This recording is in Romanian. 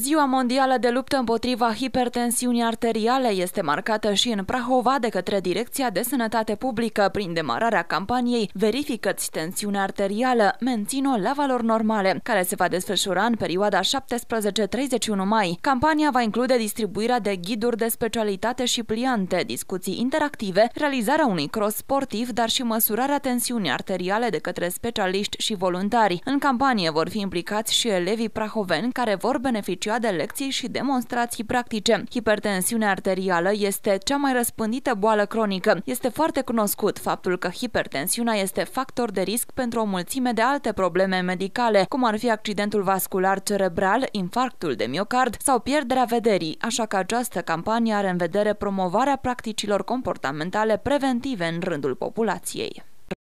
Ziua Mondială de Luptă împotriva hipertensiunii arteriale este marcată și în Prahova de către Direcția de Sănătate Publică prin demararea campaniei Verifică-ți tensiunea arterială, mențin-o la valori normale, care se va desfășura în perioada 17-31 mai. Campania va include distribuirea de ghiduri de specialitate și pliante, discuții interactive, realizarea unui cross sportiv, dar și măsurarea tensiunii arteriale de către specialiști și voluntari. În campanie vor fi implicați și elevii prahoveni care vor beneficia beneficiat de lecții și demonstrații practice. Hipertensiunea arterială este cea mai răspândită boală cronică. Este foarte cunoscut faptul că hipertensiunea este factor de risc pentru o mulțime de alte probleme medicale, cum ar fi accidentul vascular cerebral, infarctul de miocard sau pierderea vederii, așa că această campanie are în vedere promovarea practicilor comportamentale preventive în rândul populației.